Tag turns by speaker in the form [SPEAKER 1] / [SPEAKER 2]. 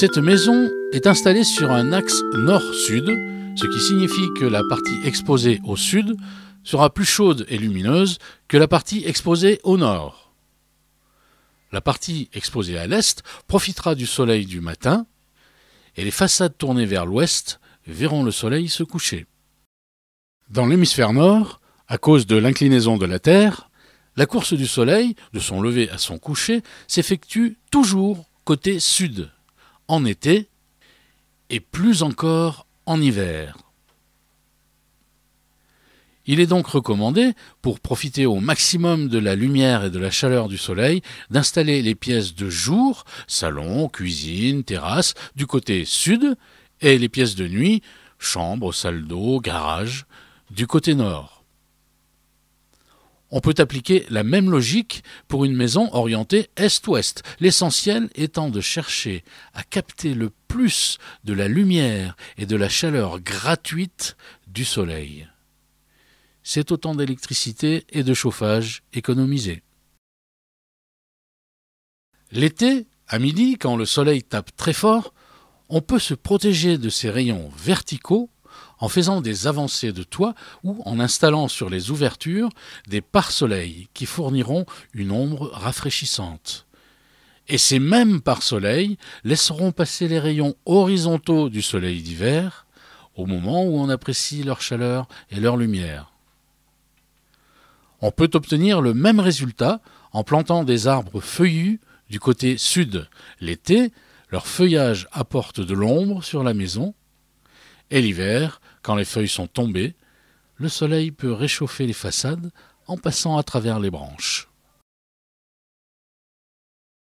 [SPEAKER 1] Cette maison est installée sur un axe nord-sud, ce qui signifie que la partie exposée au sud sera plus chaude et lumineuse que la partie exposée au nord. La partie exposée à l'est profitera du soleil du matin et les façades tournées vers l'ouest verront le soleil se coucher. Dans l'hémisphère nord, à cause de l'inclinaison de la Terre, la course du soleil, de son lever à son coucher, s'effectue toujours côté sud en été et plus encore en hiver. Il est donc recommandé, pour profiter au maximum de la lumière et de la chaleur du soleil, d'installer les pièces de jour, salon, cuisine, terrasse, du côté sud, et les pièces de nuit, chambre, salle d'eau, garage, du côté nord. On peut appliquer la même logique pour une maison orientée est-ouest, l'essentiel étant de chercher à capter le plus de la lumière et de la chaleur gratuite du soleil. C'est autant d'électricité et de chauffage économisés. L'été, à midi, quand le soleil tape très fort, on peut se protéger de ses rayons verticaux en faisant des avancées de toit ou en installant sur les ouvertures des pare qui fourniront une ombre rafraîchissante. Et ces mêmes pare soleils laisseront passer les rayons horizontaux du soleil d'hiver au moment où on apprécie leur chaleur et leur lumière. On peut obtenir le même résultat en plantant des arbres feuillus du côté sud l'été, leur feuillage apporte de l'ombre sur la maison et l'hiver, quand les feuilles sont tombées, le soleil peut réchauffer les façades en passant à travers les branches.